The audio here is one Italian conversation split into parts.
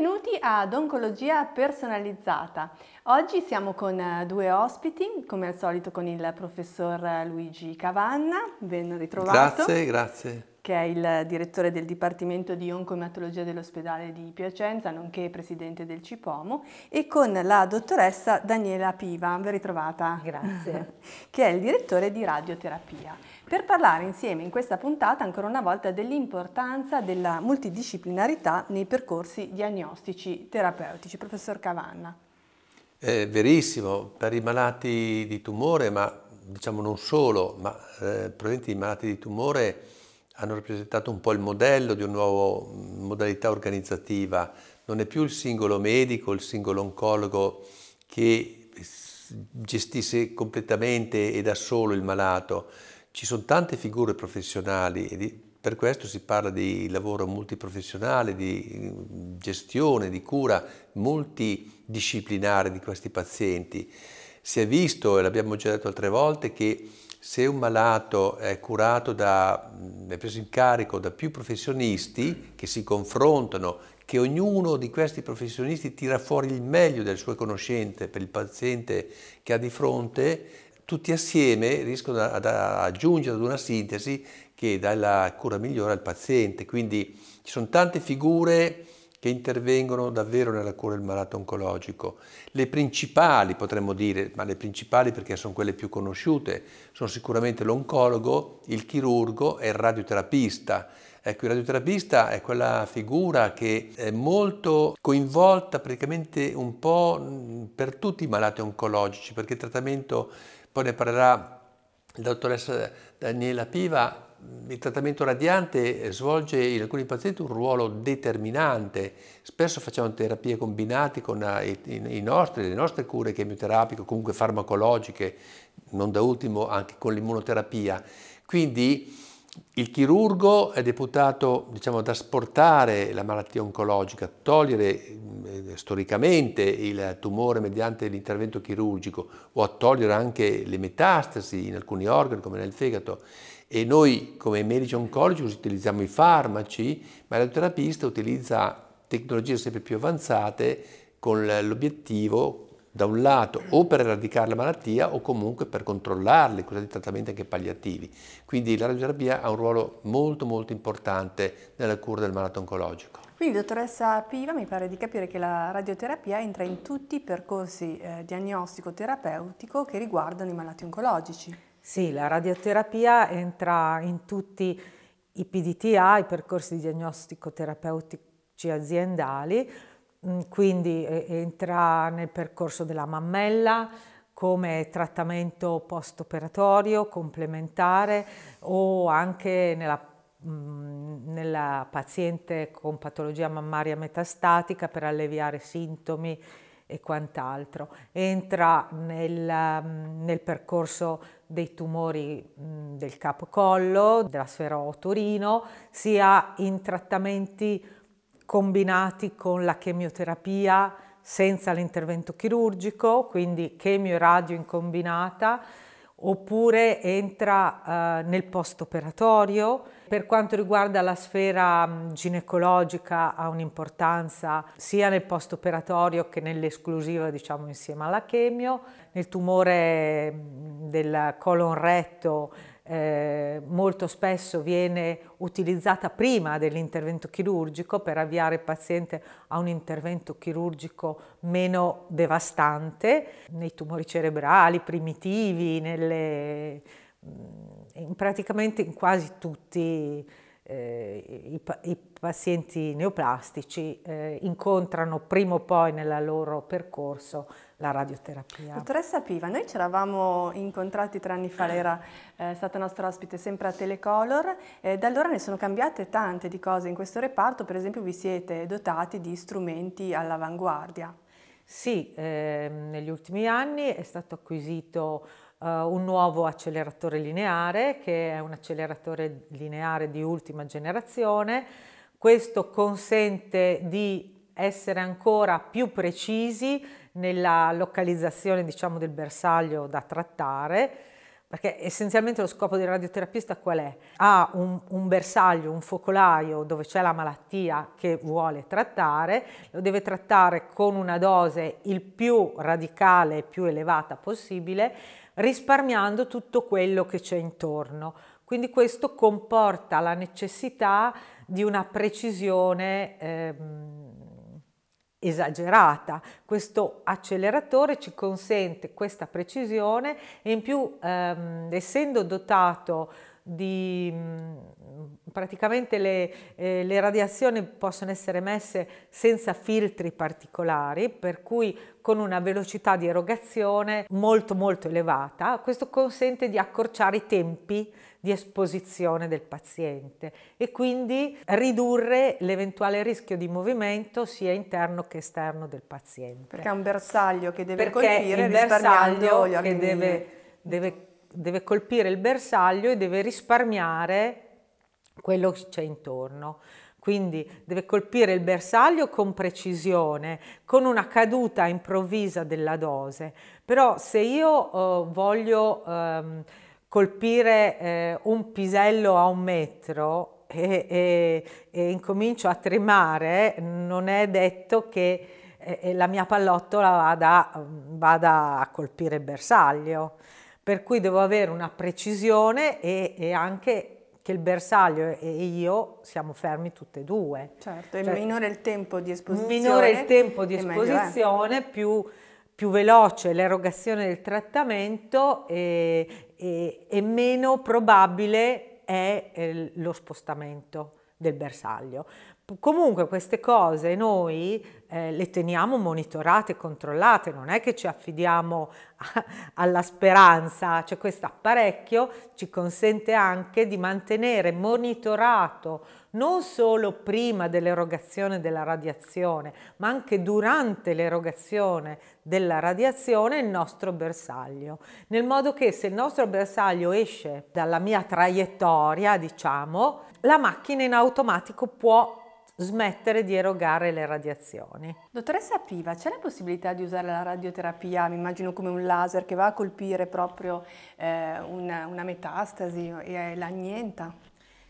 Benvenuti ad Oncologia Personalizzata. Oggi siamo con eh, due ospiti, come al solito con il professor Luigi Cavanna, ben ritrovato. Grazie, grazie. Che è il direttore del Dipartimento di Oncoematologia dell'ospedale di Piacenza, nonché presidente del CIPOMO, e con la dottoressa Daniela Piva, ben ritrovata. Grazie. che è il direttore di radioterapia per parlare insieme in questa puntata ancora una volta dell'importanza della multidisciplinarità nei percorsi diagnostici terapeutici. Professor Cavanna. È verissimo, per i malati di tumore, ma diciamo non solo, ma eh, presenti i malati di tumore hanno rappresentato un po' il modello di una nuova modalità organizzativa. Non è più il singolo medico, il singolo oncologo che gestisse completamente e da solo il malato, ci sono tante figure professionali e di, per questo si parla di lavoro multiprofessionale, di gestione, di cura multidisciplinare di questi pazienti. Si è visto, e l'abbiamo già detto altre volte, che se un malato è curato da, è preso in carico da più professionisti che si confrontano, che ognuno di questi professionisti tira fuori il meglio del suo conoscente per il paziente che ha di fronte, tutti assieme riescono ad, aggiungere ad una sintesi che dà la cura migliore al paziente. Quindi ci sono tante figure che intervengono davvero nella cura del malato oncologico. Le principali potremmo dire, ma le principali perché sono quelle più conosciute, sono sicuramente l'oncologo, il chirurgo e il radioterapista. Ecco, il radioterapista è quella figura che è molto coinvolta praticamente un po' per tutti i malati oncologici, perché il trattamento poi ne parlerà la dottoressa Daniela Piva, il trattamento radiante svolge in alcuni pazienti un ruolo determinante. Spesso facciamo terapie combinate con eh, i, nostri, le nostre cure chemioterapiche, comunque farmacologiche, non da ultimo anche con l'immunoterapia. Quindi il chirurgo è deputato diciamo, ad asportare la malattia oncologica, togliere mm, storicamente il tumore mediante l'intervento chirurgico o a togliere anche le metastasi in alcuni organi come nel fegato. E noi come medici oncologici utilizziamo i farmaci, ma l'autoterapista utilizza tecnologie sempre più avanzate con l'obiettivo da un lato o per eradicare la malattia o comunque per controllarli, i trattamenti anche palliativi. Quindi la radioterapia ha un ruolo molto molto importante nella cura del malato oncologico. Quindi dottoressa Piva mi pare di capire che la radioterapia entra in tutti i percorsi eh, diagnostico-terapeutico che riguardano i malati oncologici. Sì, la radioterapia entra in tutti i PDTA, i percorsi diagnostico-terapeutici aziendali, Mm, quindi eh, entra nel percorso della mammella come trattamento post-operatorio, complementare o anche nella, mm, nella, paziente con patologia mammaria metastatica per alleviare sintomi e quant'altro. Entra nel, mm, nel percorso dei tumori del capo collo, della sfera otorino, sia in trattamenti combinati con la chemioterapia senza l'intervento chirurgico, quindi chemio e radio in combinata, oppure entra eh, nel post-operatorio. Per quanto riguarda la sfera mm, ginecologica ha un'importanza sia nel post-operatorio che nell'esclusiva, diciamo, insieme alla chemio. Nel tumore mm, del colon retto eh, molto spesso viene utilizzata prima dell'intervento chirurgico per avviare il paziente a un intervento chirurgico meno devastante nei tumori cerebrali primitivi, nelle, mm, in praticamente in quasi tutti eh, i, i, pazienti neoplastici eh, incontrano prima o poi nel loro percorso la radioterapia. Dottoressa Piva, noi ci eravamo incontrati tre anni fa, lei era eh, stata nostra ospite sempre a Telecolor, eh, da allora ne sono cambiate tante di cose in questo reparto, per esempio vi siete dotati di strumenti all'avanguardia. Sì, eh, negli ultimi anni è stato acquisito eh, un nuovo acceleratore lineare che è un acceleratore lineare di ultima generazione. Questo consente di essere ancora più precisi nella localizzazione diciamo, del bersaglio da trattare, perché essenzialmente lo scopo del radioterapista qual è? Ha un, un bersaglio, un focolaio dove c'è la malattia che vuole trattare, lo deve trattare con una dose il più radicale, e più elevata possibile, risparmiando tutto quello che c'è intorno. Quindi questo comporta la necessità di una precisione ehm, esagerata. Questo acceleratore ci consente questa precisione e in più ehm, essendo dotato di praticamente le, eh, le radiazioni possono essere messe senza filtri particolari, per cui con una velocità di erogazione molto molto elevata. Questo consente di accorciare i tempi di esposizione del paziente e quindi ridurre l'eventuale rischio di movimento sia interno che esterno del paziente. Perché è un bersaglio che deve Perché colpire il bersaglio che deve, deve deve colpire il bersaglio e deve risparmiare quello che c'è intorno. Quindi deve colpire il bersaglio con precisione, con una caduta improvvisa della dose. Però se io eh, voglio ehm, colpire eh, un pisello a un metro e, e, e, incomincio a tremare, non è detto che eh, eh la mia pallottola vada, vada a colpire il bersaglio per cui devo avere una precisione e, e anche il bersaglio e io siamo fermi tutte e due. Certo, cioè, minore il tempo di esposizione. Minore il tempo di eh. esposizione, più, più, veloce l'erogazione del trattamento e, e, e meno probabile è eh, lo spostamento del bersaglio. Comunque queste cose noi eh, le teniamo monitorate controllate, non è che ci affidiamo a, alla speranza, cioè questo apparecchio ci consente anche di mantenere monitorato non solo prima dell'erogazione della radiazione, ma anche durante l'erogazione della radiazione il nostro bersaglio, nel modo che se il nostro bersaglio esce dalla mia traiettoria, diciamo, la macchina in automatico può smettere di erogare le radiazioni. Dottoressa Piva, c'è la possibilità di usare la radioterapia, mi immagino come un laser che va a colpire proprio eh, una, una, metastasi e la annienta?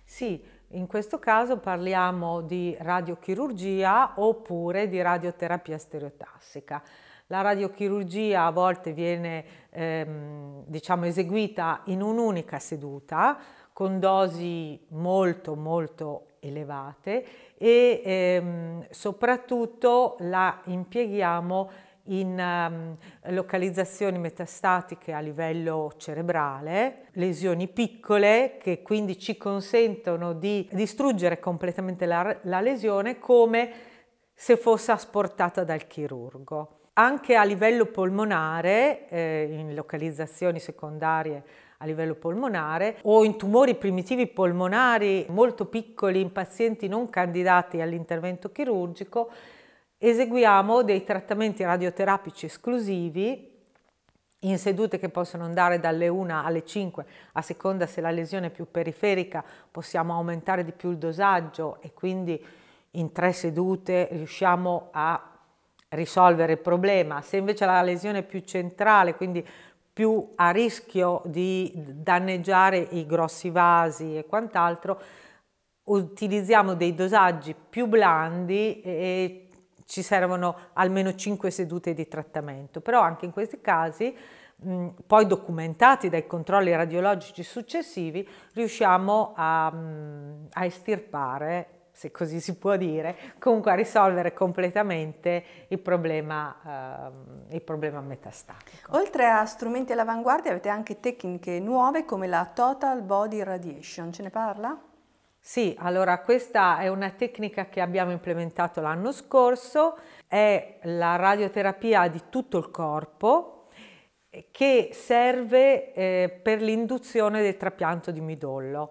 Sì, in questo caso parliamo di radiochirurgia oppure di radioterapia stereotassica. La radiochirurgia a volte viene ehm, diciamo, eseguita in un'unica seduta con dosi molto molto elevate e ehm, soprattutto la impieghiamo in ehm, localizzazioni metastatiche a livello cerebrale, lesioni piccole che quindi ci consentono di distruggere completamente la, la lesione come se fosse asportata dal chirurgo. Anche a livello polmonare, eh, in localizzazioni secondarie a livello polmonare o in tumori primitivi polmonari molto piccoli in pazienti non candidati all'intervento chirurgico, eseguiamo dei trattamenti radioterapici esclusivi in sedute che possono andare dalle 1 alle 5, a seconda se la lesione è più periferica possiamo aumentare di più il dosaggio e quindi in tre sedute riusciamo a risolvere il problema. Se invece la lesione è più centrale, quindi più a rischio di danneggiare i grossi vasi e quant'altro, utilizziamo dei dosaggi più blandi e ci servono almeno 5 sedute di trattamento, però anche in questi casi poi documentati dai controlli radiologici successivi riusciamo a, mh, a estirpare se così si può dire, comunque a risolvere completamente il problema, eh, il problema metastatico. Oltre a strumenti all'avanguardia avete anche tecniche nuove come la Total Body Radiation, ce ne parla? Sì, allora questa è una tecnica che abbiamo implementato l'anno scorso, è la radioterapia di tutto il corpo eh, che serve eh, per l'induzione del trapianto di midollo.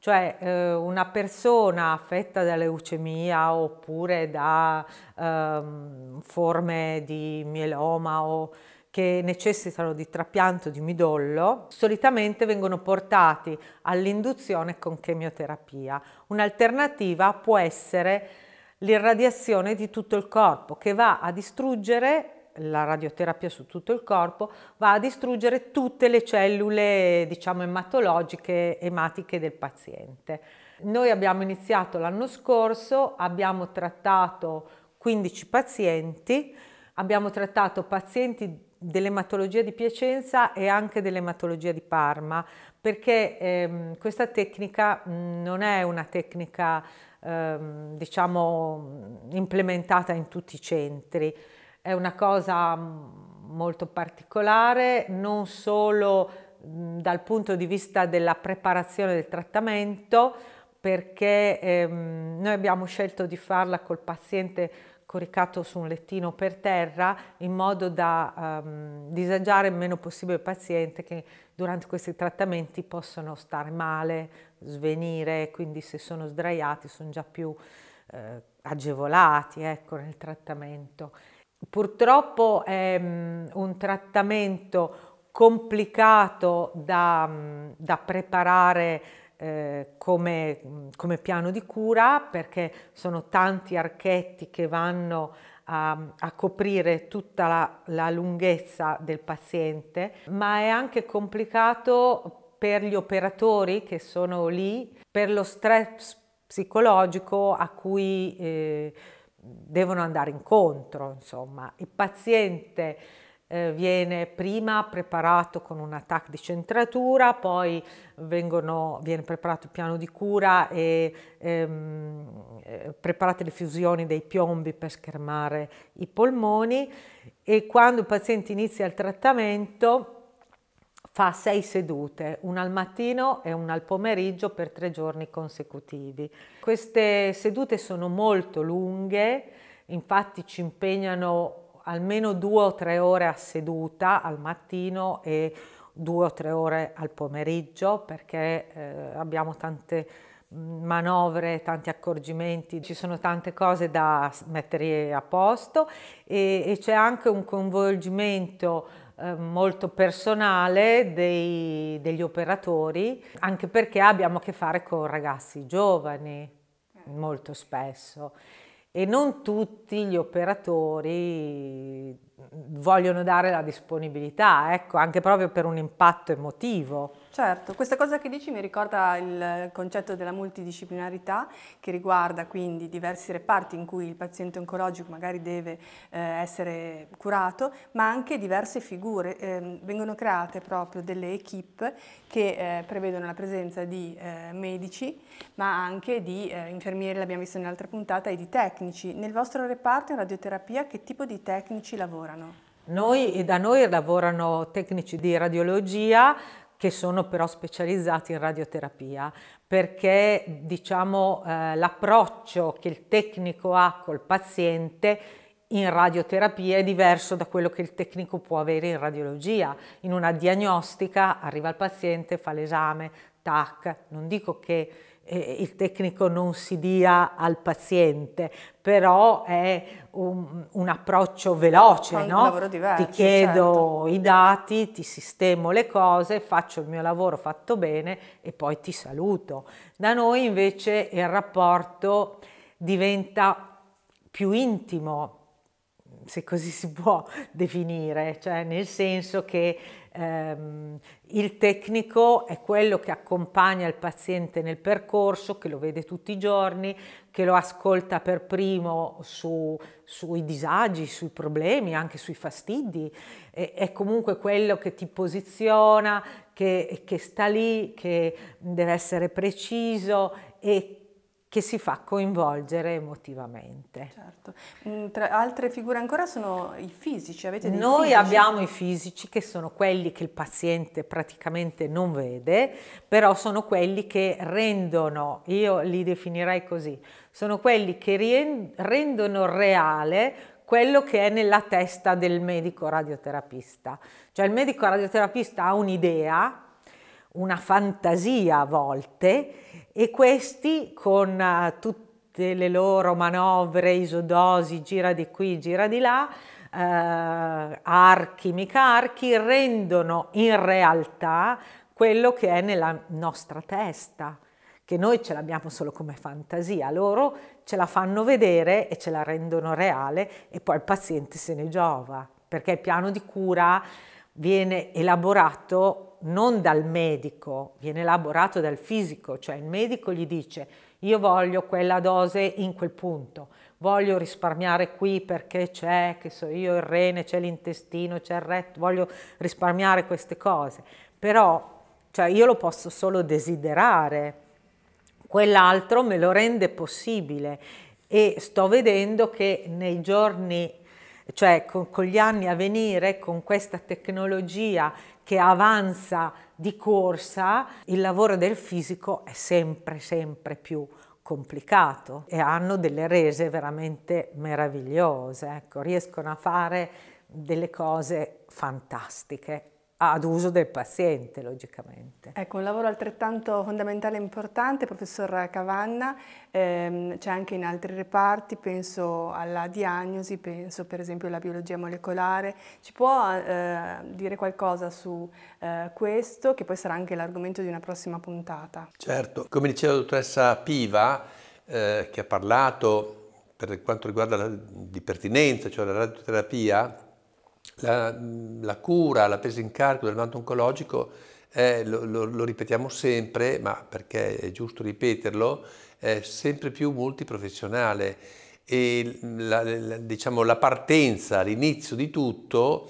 Cioè eh, una persona affetta da leucemia oppure da ehm, forme di mieloma o che necessitano di trapianto di midollo solitamente vengono portati all'induzione con chemioterapia. Un'alternativa può essere l'irradiazione di tutto il corpo che va a distruggere la radioterapia su tutto il corpo va a distruggere tutte le cellule diciamo ematologiche, ematiche del paziente. Noi abbiamo iniziato l'anno scorso, abbiamo trattato 15 pazienti, abbiamo trattato pazienti dell'ematologia di Piacenza e anche dell'ematologia di Parma, perché ehm, questa tecnica mh, non è una tecnica ehm, diciamo implementata in tutti i centri. È una cosa mm, molto particolare, non solo mm, dal punto di vista della preparazione del trattamento, perché ehm, noi abbiamo scelto di farla col paziente coricato su un lettino per terra in modo da ehm, disagiare il meno possibile il paziente che durante questi trattamenti possono stare male, svenire, quindi se sono sdraiati sono già più eh, agevolati ecco, nel trattamento. Purtroppo è mm, un trattamento complicato da, mm, da preparare eh, come, mm, come, piano di cura perché sono tanti archetti che vanno a, a coprire tutta la, la lunghezza del paziente, ma è anche complicato per gli operatori che sono lì, per lo stress psicologico a cui eh, devono andare incontro, insomma. Il paziente eh, viene prima preparato con un attacco di centratura, poi vengono, viene preparato il piano di cura e ehm, eh, preparate le fusioni dei piombi per schermare i polmoni e quando il paziente inizia il trattamento fa sei sedute, una al mattino e una al pomeriggio per tre giorni consecutivi. Queste sedute sono molto lunghe, infatti ci impegnano almeno due o tre ore a seduta al mattino e due o tre ore al pomeriggio perché eh, abbiamo tante manovre, tanti accorgimenti, ci sono tante cose da mettere a posto e, e c'è anche un coinvolgimento eh, molto personale dei, degli operatori, anche perché abbiamo a che fare con ragazzi giovani eh. molto spesso e non tutti gli operatori vogliono dare la disponibilità, ecco, anche proprio per un impatto emotivo. Certo, questa cosa che dici mi ricorda il concetto della multidisciplinarità che riguarda quindi diversi reparti in cui il paziente oncologico magari deve eh, essere curato, ma anche diverse figure. Eh, vengono create proprio delle equip che eh, prevedono la presenza di eh, medici, ma anche di eh, infermieri, l'abbiamo visto in un'altra puntata, e di tecnici. Nel vostro reparto in radioterapia che tipo di tecnici lavora? lavorano? Noi, da noi lavorano tecnici di radiologia che sono però specializzati in radioterapia, perché diciamo, eh, l'approccio che il tecnico ha col paziente in radioterapia è diverso da quello che il tecnico può avere in radiologia. In una diagnostica arriva il paziente, fa l'esame, tac, non dico che eh, il tecnico non si dia al paziente, però è un, un approccio veloce, no? un lavoro Diverso, ti chiedo certo. i dati, ti sistemo le cose, faccio il mio lavoro fatto bene e poi ti saluto. Da noi invece il rapporto diventa più intimo, se così si può definire, cioè nel senso che ehm, il tecnico è quello che accompagna il paziente nel percorso, che lo vede tutti i giorni, che lo ascolta per primo su, sui disagi, sui problemi, anche sui fastidi, e, è comunque quello che ti posiziona, che, che sta lì, che deve essere preciso e che si fa coinvolgere emotivamente. Certo. Mm, tra altre figure ancora sono i fisici, avete dei Noi fisici? abbiamo i fisici che sono quelli che il paziente praticamente non vede, però sono quelli che rendono, io li definirei così, sono quelli che rendono reale quello che è nella testa del medico radioterapista. Cioè il medico radioterapista ha un'idea, una fantasia a volte e questi con eh, tutte le loro manovre, isodosi, gira di qui, gira di là, eh, archi, mica archi, rendono in realtà quello che è nella nostra testa, che noi ce l'abbiamo solo come fantasia, loro ce la fanno vedere e ce la rendono reale e poi il paziente se ne giova, perché il piano di cura viene elaborato non dal medico, viene elaborato dal fisico, cioè il medico gli dice io voglio quella dose in quel punto, voglio risparmiare qui perché c'è, che so io, il rene, c'è l'intestino, c'è il retto, voglio risparmiare queste cose, però cioè, io lo posso solo desiderare, quell'altro me lo rende possibile e sto vedendo che nei giorni cioè con, con gli anni a venire, con questa tecnologia che avanza di corsa, il lavoro del fisico è sempre, sempre più complicato e hanno delle rese veramente meravigliose, ecco, riescono a fare delle cose fantastiche ad uso del paziente, logicamente. Ecco, un lavoro altrettanto fondamentale e importante, professor Cavanna, ehm, c'è anche in altri reparti, penso alla diagnosi, penso per esempio alla biologia molecolare. Ci può eh, dire qualcosa su eh, questo, che poi sarà anche l'argomento di una prossima puntata? Certo, come diceva la dottoressa Piva, eh, che ha parlato per quanto riguarda la, di pertinenza, cioè la radioterapia, la, la cura, la presa in carico del manto oncologico eh, lo, lo, lo, ripetiamo sempre, ma perché è giusto ripeterlo, è sempre più multiprofessionale e la, la, diciamo, la partenza, l'inizio di tutto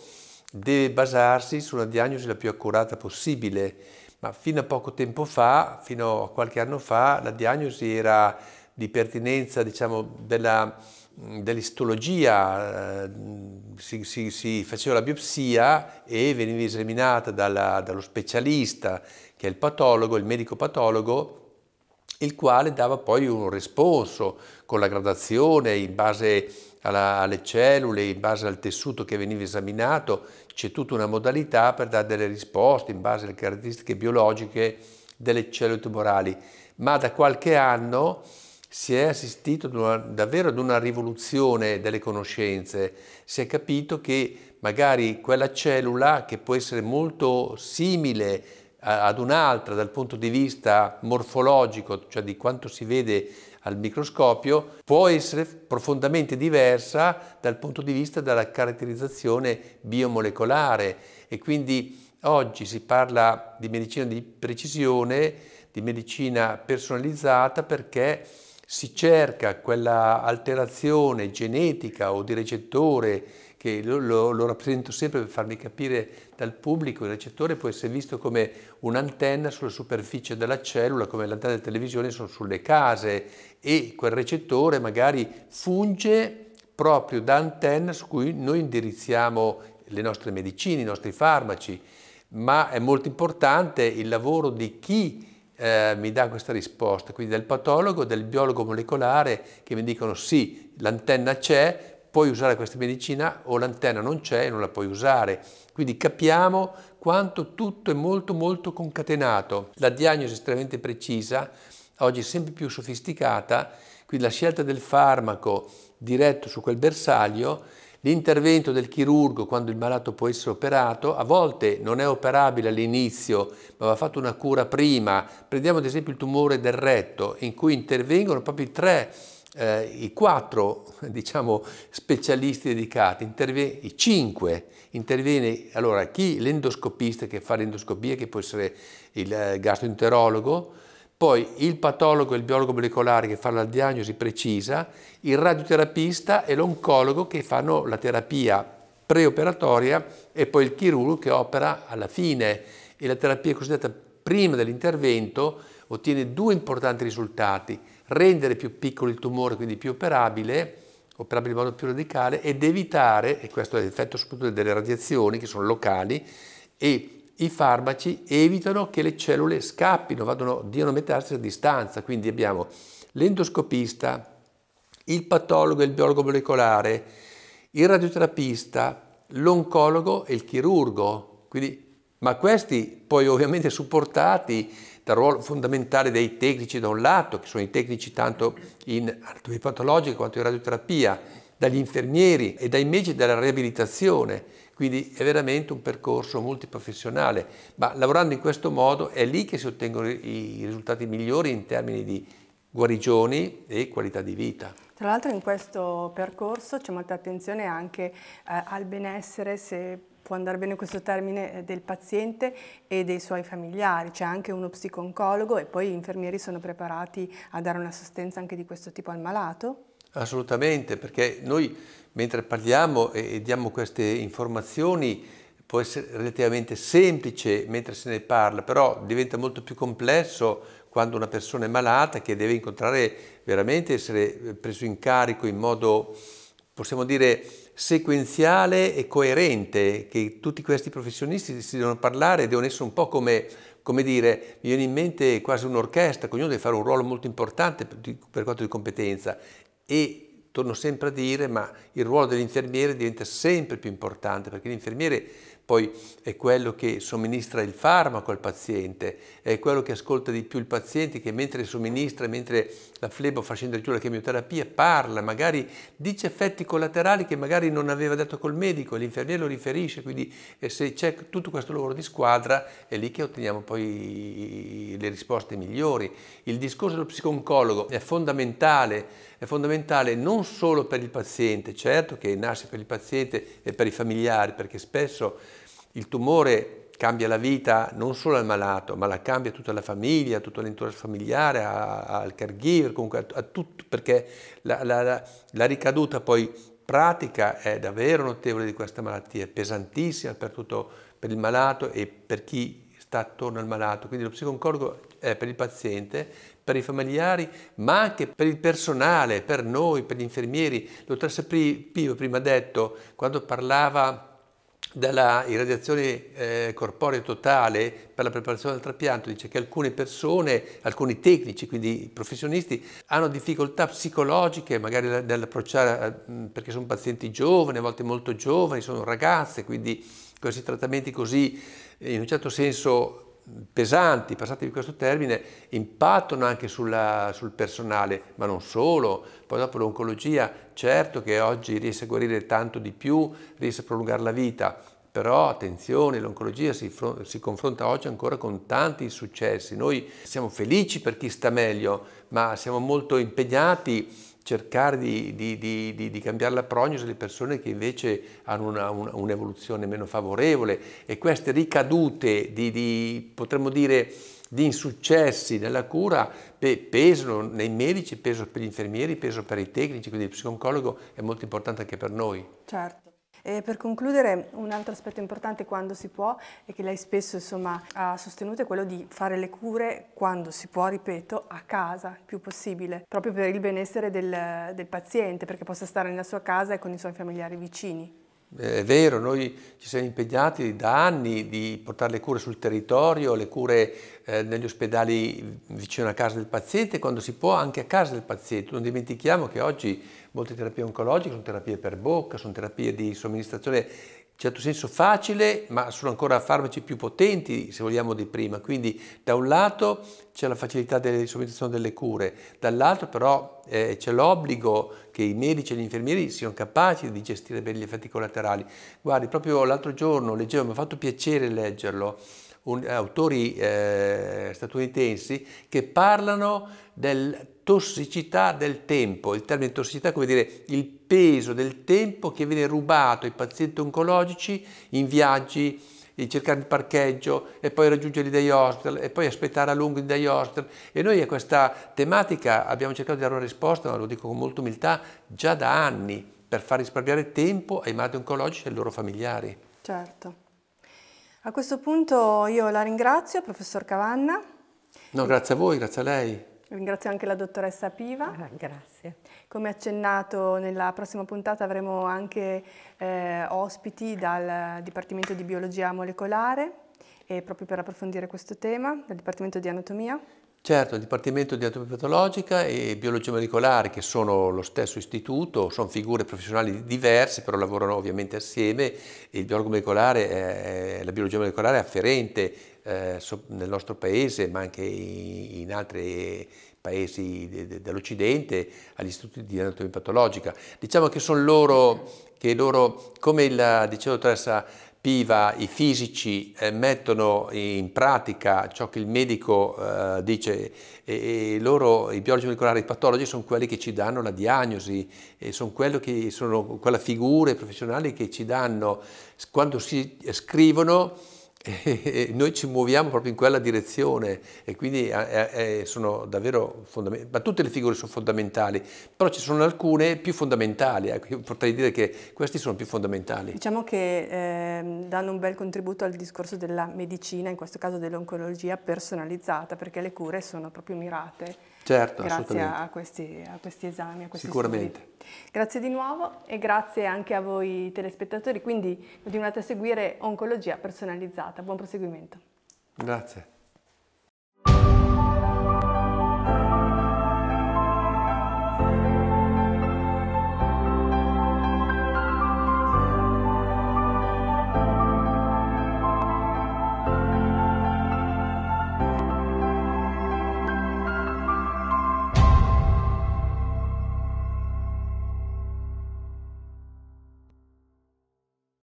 deve basarsi su una diagnosi la più accurata possibile, ma fino a poco tempo fa, fino a qualche anno fa, la diagnosi era di pertinenza diciamo, della dell'istologia, eh, si, si, si, faceva la biopsia e veniva esaminata dalla, dallo specialista che è il patologo, il medico patologo, il quale dava poi un responso con la gradazione in base alla, alle cellule, in base al tessuto che veniva esaminato, c'è tutta una modalità per dare delle risposte in base alle caratteristiche biologiche delle cellule tumorali, ma da qualche anno si è assistito davvero ad una rivoluzione delle conoscenze, si è capito che magari quella cellula che può essere molto simile ad un'altra dal punto di vista morfologico, cioè di quanto si vede al microscopio, può essere profondamente diversa dal punto di vista della caratterizzazione biomolecolare e quindi oggi si parla di medicina di precisione, di medicina personalizzata perché si cerca quella alterazione genetica o di recettore che lo, lo, lo, rappresento sempre per farmi capire dal pubblico, il recettore può essere visto come un'antenna sulla superficie della cellula, come l'antenna della televisione sono sulle case e quel recettore magari funge proprio da antenna su cui noi indirizziamo le nostre medicine, i nostri farmaci, ma è molto importante il lavoro di chi eh, mi dà questa risposta, quindi del patologo, del biologo molecolare che mi dicono sì, l'antenna c'è, puoi usare questa medicina o l'antenna non c'è e non la puoi usare. Quindi capiamo quanto tutto è molto molto concatenato. La diagnosi è estremamente precisa, oggi sempre più sofisticata, quindi la scelta del farmaco diretto su quel bersaglio L'intervento del chirurgo quando il malato può essere operato a volte non è operabile all'inizio, ma va fatta una cura prima. Prendiamo ad esempio il tumore del retto, in cui intervengono proprio i tre eh, i quattro diciamo, specialisti dedicati, i cinque, interviene allora chi l'endoscopista che fa l'endoscopia, che può essere il eh, gastroenterologo, poi il patologo e il biologo molecolare che fanno la diagnosi precisa, il radioterapista e l'oncologo che fanno la terapia preoperatoria e poi il chirurgo che opera alla fine e la terapia cosiddetta prima dell'intervento ottiene due importanti risultati, rendere più piccolo il tumore, quindi più operabile, operabile in modo più radicale ed evitare, e questo è l'effetto soprattutto delle radiazioni che sono locali, e i farmaci evitano che le cellule scappino, vadano, diano mettersi a distanza, quindi abbiamo l'endoscopista, il patologo e il biologo molecolare, il radioterapista, l'oncologo e il chirurgo, quindi, ma questi poi ovviamente supportati dal ruolo fondamentale dei tecnici da un lato, che sono i tecnici tanto in anatomia patologica quanto in radioterapia, dagli infermieri e dai medici della riabilitazione, quindi è veramente un percorso multiprofessionale, ma lavorando in questo modo è lì che si ottengono i risultati migliori in termini di guarigioni e qualità di vita. Tra l'altro in questo percorso c'è molta attenzione anche eh, al benessere, se può andare bene questo termine, eh, del paziente e dei suoi familiari. C'è anche uno psiconcologo e poi gli infermieri sono preparati a dare un'assistenza anche di questo tipo al malato? Assolutamente, perché noi mentre parliamo e diamo queste informazioni può essere relativamente semplice mentre se ne parla, però diventa molto più complesso quando una persona è malata che deve incontrare veramente essere preso in carico in modo, possiamo dire, sequenziale e coerente, che tutti questi professionisti si devono parlare, devono essere un po' come, come dire, mi viene in mente quasi un'orchestra, ognuno deve fare un ruolo molto importante per, per quanto di competenza e torno sempre a dire, ma il ruolo dell'infermiere diventa sempre più importante perché l'infermiere poi è quello che somministra il farmaco al paziente, è quello che ascolta di più il paziente, che mentre somministra, mentre la flebo fa scendere giù la chemioterapia, parla, magari dice effetti collaterali che magari non aveva detto col medico, l'infermiere lo riferisce, quindi eh, se c'è tutto questo lavoro di squadra è lì che otteniamo poi le risposte migliori. Il discorso dello psicologo è fondamentale, è fondamentale non solo per il paziente, certo che nasce per il paziente e per i familiari, perché spesso il tumore cambia la vita non solo al malato, ma la cambia tutta la famiglia, tutto l'entourage familiare, al caregiver, comunque a, a tutto, perché la, la, la, la ricaduta poi pratica è davvero notevole di questa malattia, è pesantissima per tutto per il malato e per chi sta attorno al malato, quindi lo psiconcologo è per il paziente, per i familiari, ma anche per il personale, per noi, per gli infermieri. Dottoressa Pio prima ha detto, quando parlava della irradiazione eh, corporea totale per la preparazione del trapianto dice che alcune persone, alcuni tecnici, quindi professionisti, hanno difficoltà psicologiche magari nell'approcciare eh, perché sono pazienti giovani, a volte molto giovani, sono ragazze, quindi questi trattamenti così, in un certo senso, pesanti, passatevi questo termine, impattano anche sulla, sul personale, ma non solo. Poi dopo l'oncologia, certo che oggi riesce a guarire tanto di più, riesce a prolungare la vita, però attenzione, l'oncologia si, si, confronta oggi ancora con tanti successi. Noi siamo felici per chi sta meglio, ma siamo molto impegnati cercare di, di, di, di cambiare la prognosi alle persone che invece hanno una, una, un'evoluzione meno favorevole e queste ricadute di, potremmo dire, di insuccessi nella cura beh, pesano nei medici, pesano per gli infermieri, pesano per i tecnici, quindi il psicologo è molto importante anche per noi. Certo. E eh, per concludere, un altro aspetto importante quando si può e che lei spesso insomma, ha sostenuto è quello di fare le cure quando si può, ripeto, a casa il più possibile, proprio per il benessere del, del paziente, perché possa stare nella sua casa e con i suoi familiari vicini. Eh, è vero, noi ci siamo impegnati da anni di portare le cure sul territorio, le cure eh, negli ospedali vicino a casa del paziente, quando si può anche a casa del paziente. Non dimentichiamo che oggi molte terapie oncologiche sono terapie per bocca, sono terapie di somministrazione certo senso facile, ma sono ancora farmaci più potenti, se vogliamo, di prima. Quindi da un lato c'è la facilità della somministrazione delle cure, dall'altro però eh, c'è l'obbligo che i medici e gli infermieri siano capaci di gestire bene gli effetti collaterali. Guardi, proprio l'altro giorno leggevo, mi ha fatto piacere leggerlo, un, eh, autori eh, statunitensi che parlano della tossicità del tempo, il termine tossicità come dire il peso del tempo che viene rubato ai pazienti oncologici in viaggi, in cercare il parcheggio e poi raggiungere i day hostel e poi aspettare a lungo i day hostel e noi a questa tematica abbiamo cercato di dare una risposta, lo dico con molta umiltà, già da anni per far risparmiare tempo ai malati oncologici e ai loro familiari. Certo. A questo punto io la ringrazio, professor Cavanna. No, grazie a voi, grazie a lei. Ringrazio anche la dottoressa Piva. Ah, grazie. Come accennato, nella prossima puntata avremo anche eh, ospiti dal Dipartimento di Biologia Molecolare, e proprio per approfondire questo tema, dal Dipartimento di Anatomia. Certo, il Dipartimento di Anatomia Patologica e Biologia Molecolare, che sono lo stesso istituto, sono figure professionali diverse, però lavorano ovviamente assieme il biologo molecolare, eh, la biologia molecolare è afferente eh, nel nostro paese, ma anche in altri paesi dell'Occidente, agli istituti di anatomia patologica. Diciamo che sono loro, che loro come la, diceva la dottoressa Piva, i fisici eh, mettono in pratica ciò che il medico eh, dice e, e, loro, i biologi molecolari, i patologi, sono quelli che ci danno la diagnosi, sono, sono quelle figure professionali che ci danno, quando si scrivono E noi ci muoviamo proprio in quella direzione e quindi sono davvero fondamentali, ma tutte le figure sono fondamentali, però ci sono alcune più fondamentali, ecco, Io potrei dire che questi sono più fondamentali. Diciamo che eh, danno un bel contributo al discorso della medicina, in questo caso dell'oncologia personalizzata, perché le cure sono proprio mirate Certo, grazie a questi, a questi, esami, a questi Sicuramente. Studi. Grazie di nuovo e grazie anche a voi telespettatori, quindi continuate a seguire Oncologia Personalizzata. Buon proseguimento. Grazie.